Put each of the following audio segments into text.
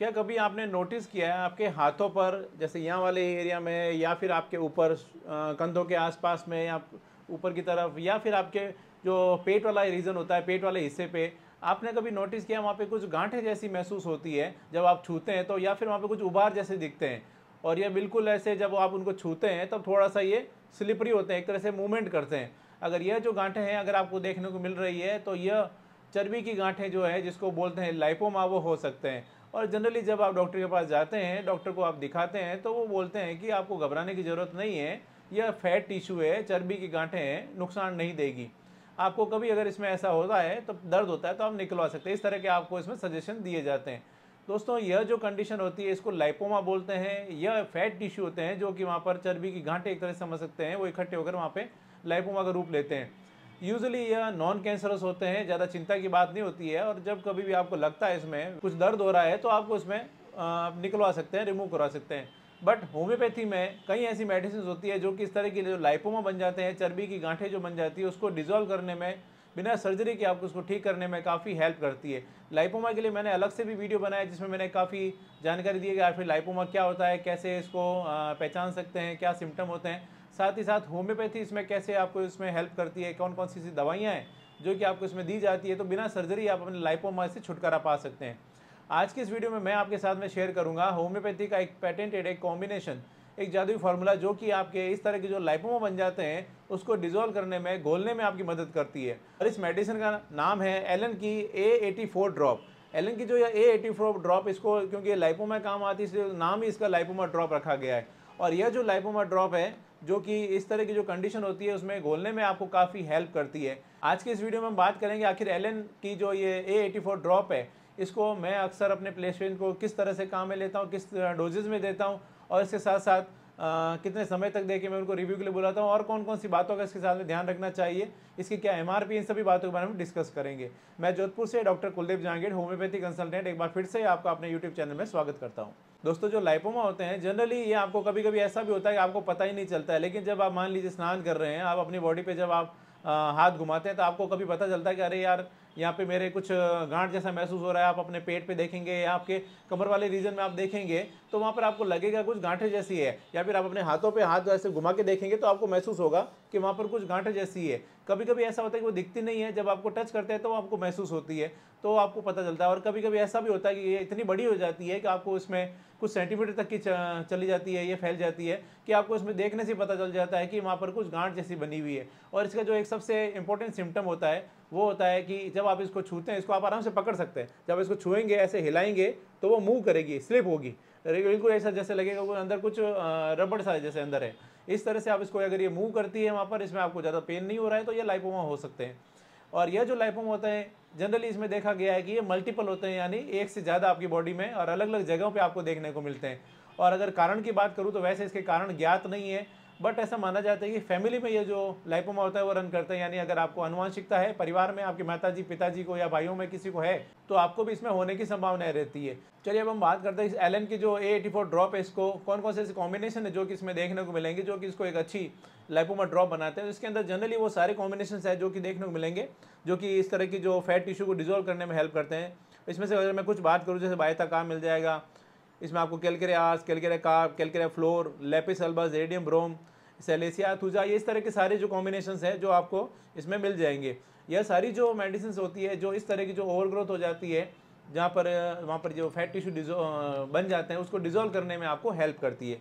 क्या कभी आपने नोटिस किया है आपके हाथों पर जैसे यहाँ वाले एरिया में या फिर आपके ऊपर कंधों के आसपास में या ऊपर की तरफ या फिर आपके जो पेट वाला रीजन होता है पेट वाले हिस्से पे आपने कभी नोटिस किया वहाँ पे कुछ गांठें जैसी महसूस होती है जब आप छूते हैं तो या फिर वहाँ पे कुछ उभार जैसे दिखते हैं और ये बिल्कुल ऐसे जब आप उनको छूते हैं तब तो थोड़ा सा ये स्लिपरी होते हैं एक तरह से मूवमेंट करते हैं अगर यह जो गांठें हैं अगर आपको देखने को मिल रही है तो यह चर्बी की गांठें जो है जिसको बोलते हैं लाइपोमा वो हो सकते हैं और जनरली जब आप डॉक्टर के पास जाते हैं डॉक्टर को आप दिखाते हैं तो वो बोलते हैं कि आपको घबराने की ज़रूरत नहीं है यह फैट टिश्यू है चर्बी की गांठें हैं नुकसान नहीं देगी आपको कभी अगर इसमें ऐसा होता है तो दर्द होता है तो आप निकलवा सकते हैं इस तरह के आपको इसमें सजेशन दिए जाते हैं दोस्तों यह जो कंडीशन होती है इसको लाइपोमा बोलते हैं यह फैट टिश्यू होते हैं जो कि वहाँ पर चर्बी की गांठें एक तरह से समझ सकते हैं वो इकट्ठे होकर वहाँ पर लाइपोमा का रूप लेते हैं यूजली यह नॉन कैंसरस होते हैं ज़्यादा चिंता की बात नहीं होती है और जब कभी भी आपको लगता है इसमें कुछ दर्द हो रहा है तो आपको इसमें निकलवा सकते हैं रिमूव करवा सकते हैं बट होम्योपैथी में कई ऐसी मेडिसिन होती है जो कि इस तरह की जो लाइपोमा बन जाते हैं चर्बी की गांठें जो बन जाती है उसको डिजोल्व करने में बिना सर्जरी के आपको उसको ठीक करने में काफ़ी हेल्प करती है लाइपोमा के लिए मैंने अलग से भी वीडियो बनाया जिसमें मैंने काफ़ी जानकारी दी है कि आखिर लाइपोमा क्या होता है कैसे इसको पहचान सकते हैं क्या सिम्टम होते हैं साथ ही साथ होम्योपैथी इसमें कैसे आपको इसमें हेल्प करती है कौन कौन सी सी दवाइयाँ हैं जो कि आपको इसमें दी जाती है तो बिना सर्जरी आप अपने लाइपोमा से छुटकारा पा सकते हैं आज की इस वीडियो में मैं आपके साथ में शेयर करूंगा होम्योपैथी का एक पेटेंटेड एक कॉम्बिनेशन एक जादुई फार्मूला जो कि आपके इस तरह के जो लाइपोमा बन जाते हैं उसको डिजोल्व करने में घोलने में आपकी मदद करती है और इस मेडिसिन का नाम है एलन की A eighty four drop Allen की जो ये ए एटी फोर ड्रॉप इसको क्योंकि लाइपोमा काम आती है इसलिए नाम ही इसका लाइपोमा ड्रॉप रखा गया है और यह जो लाइपोमा ड्रॉप है जो कि इस तरह की जो कंडीशन होती है उसमें घोलने में आपको काफ़ी हेल्प करती है आज के इस वीडियो में हम बात करेंगे आखिर एलन की जो ये ए एटी फोर ड्रॉप है इसको मैं अक्सर अपने प्लेसमेंट को किस तरह से काम में लेता हूँ किस डोजेज में देता हूँ और इसके साथ साथ आ, कितने समय तक देखे मैं उनको रिव्यू के लिए बुलाता हूँ और कौन कौन सी बातों का इसके साथ में ध्यान रखना चाहिए इसकी क्या एम आर पी इन सभी बातों के बारे में डिस्कस करेंगे मैं जोधपुर से doctor Kuldeep Jahangir homeopathy consultant एक बार फिर से आपका अपने यूट्यूब चैनल में स्वागत करता हूँ दोस्तों जो लाइपोमा होते हैं जनरली ये आपको कभी कभी ऐसा भी होता है कि आपको पता ही नहीं चलता है लेकिन जब आप मान लीजिए स्नान कर रहे हैं आप अपनी बॉडी पर जब आप हाथ घुमाते हैं तो आपको कभी पता चलता है कि अरे यार यहाँ पे मेरे कुछ गांठ जैसा महसूस हो रहा है आप अपने पेट पे देखेंगे या आपके कमर वाले रीजन में आप देखेंगे तो वहाँ पर आपको लगेगा कुछ गांठे जैसी है या फिर आप अपने हाथों पे हाथ ऐसे घुमा के देखेंगे तो आपको महसूस होगा कि वहाँ पर कुछ गांठे जैसी है कभी कभी ऐसा होता है कि वो दिखती नहीं है जब आपको टच करते हैं तो आपको महसूस होती है तो आपको पता चलता है और कभी कभी ऐसा भी होता है कि ये इतनी बड़ी हो जाती है कि आपको इसमें कुछ सेंटीमीटर तक की चली जाती है ये फैल जाती है कि आपको इसमें देखने से पता चल जाता है कि वहाँ पर कुछ गांठ जैसी बनी हुई है और इसका जो एक सबसे इम्पोर्टेंट सिम्टम होता है वो होता है कि जब आप इसको छूते हैं इसको आप आराम से पकड़ सकते हैं जब इसको छुएंगे ऐसे हिलाएंगे तो वो मूव करेगी स्लिप होगी बिल्कुल ऐसा जैसे लगेगा वो अंदर कुछ रबड़ सा जैसे अंदर है इस तरह से आप इसको अगर ये मूव करती है वहाँ पर इसमें आपको ज़्यादा पेन नहीं हो रहा है तो ये लाइपोमा हो सकते हैं और यह जो लाइपोम होते हैं जनरली इसमें देखा गया है कि ये मल्टीपल होते हैं यानी एक से ज़्यादा आपकी बॉडी में और अलग अलग जगहों पर आपको देखने को मिलते हैं और अगर कारण की बात करूँ तो वैसे इसके कारण ज्ञात नहीं है बट ऐसा माना जाता है कि फैमिली में ये जो लाइपोमा होता है वो रन करता है यानी अगर आपको अनुवांशिकता है परिवार में आपके माताजी पिताजी को या भाइयों में किसी को है तो आपको भी इसमें होने की संभावना रहती है चलिए अब हम बात करते हैं इस एलन की जो ए एटी फोर ड्रॉप है इसको कौन कौन से ऐसे कॉम्बिनेशन है जो कि इसमें देखने को मिलेंगे जो कि इसको एक अच्छी लाइपोमा ड्रॉप बनाते हैं तो इसके अंदर जनरली वो सारे कॉम्बिनेशन है जो कि देखने को मिलेंगे जो कि इस तरह की जो फैट टिश्यू को डिजोल्व करने में हेल्प करते हैं इसमें से अगर मैं कुछ बात करूँ जैसे बायता काम मिल जाएगा इसमें आपको calcareas calcarea carb calcarea fluor lapis albus radium brom silicea thuja ये इस तरह के सारे जो कॉम्बिनेशन हैं जो आपको इसमें मिल जाएंगे यह सारी जो मेडिसिन होती है जो इस तरह की जो ओवर ग्रोथ हो जाती है जहाँ पर वहाँ पर जो फैट टिश्यू डिजो बन जाते हैं उसको डिजोल्व करने में आपको हेल्प करती है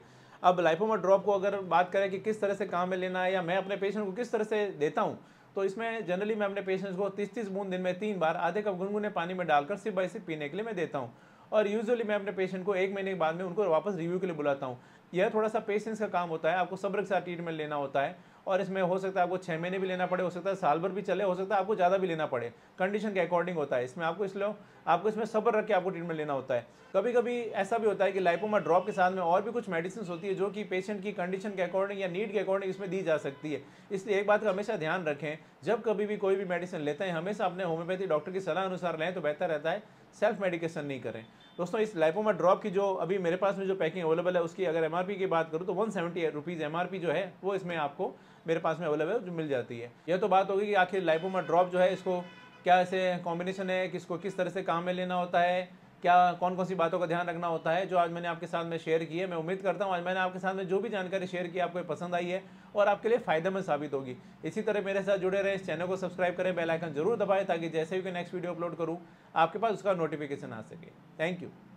अब लाइफोमा ड्रॉप को अगर बात करें कि किस तरह से काम में लेना है या मैं अपने पेशेंट को किस तरह से देता हूँ तो इसमें जनरली मैं अपने पेशेंट्स को तीस तीस बूंद दिन में तीन बार आधे कप गुनगुने पानी में डालकर सिर्फ बाई सिर्फ पीने के लिए मैं देता हूँ और यूजुअली मैं अपने पेशेंट को एक महीने के बाद में उनको वापस रिव्यू के लिए बुलाता हूँ यह थोड़ा सा पेशेंस का काम होता है आपको सब्र के साथ ट्रीटमेंट लेना होता है और इसमें हो सकता है आपको छः महीने भी लेना पड़े हो सकता है साल भर भी चले हो सकता है आपको ज़्यादा भी लेना पड़े कंडीशन के अकॉर्डिंग होता है इसमें आपको इसलिए आपको इसमें सब्र रख के आपको ट्रीटमेंट लेना होता है कभी कभी ऐसा भी होता है कि लाइपोमा ड्रॉप के साथ में और भी कुछ मेडिसिन होती है जो कि पेशेंट की कंडीशन के अकॉर्डिंग या नीड के अकॉर्डिंग इसमें दी जा सकती है इसलिए एक बात का हमेशा ध्यान रखें जब कभी भी कोई भी मेडिसिन लेते हैं हमेशा अपने होम्योपैथी डॉक्टर की सलाह अनुसार लें तो बेहतर रहता है सेल्फ मेडिकेशन नहीं करें दोस्तों इस लाइपोमा ड्रॉप की जो अभी मेरे पास में जो पैकिंग अवेलेबल है उसकी अगर एमआरपी की बात करूँ तो वन सेवेंटी रुपीज़ एम जो है वो इसमें आपको मेरे पास में अवेलेबल मिल जाती है यह तो बात होगी कि आखिर लाइपोमा ड्रॉप जो है इसको क्या ऐसे कॉम्बिनेशन है किसको किस तरह से काम में लेना होता है क्या कौन कौन सी बातों का ध्यान रखना होता है जो आज मैंने आपके साथ में शेयर की है मैं उम्मीद करता हूँ आज मैंने आपके साथ में जो भी जानकारी शेयर की आपको पसंद आई है और आपके लिए फायदेमंद साबित होगी इसी तरह मेरे साथ जुड़े रहे इस चैनल को सब्सक्राइब करें बेलाइकन जरूर दबाएं ताकि जैसे भी कोई नेक्स्ट वीडियो अपलोड करूँ आपके पास उसका नोटिफिकेशन आ सके थैंक यू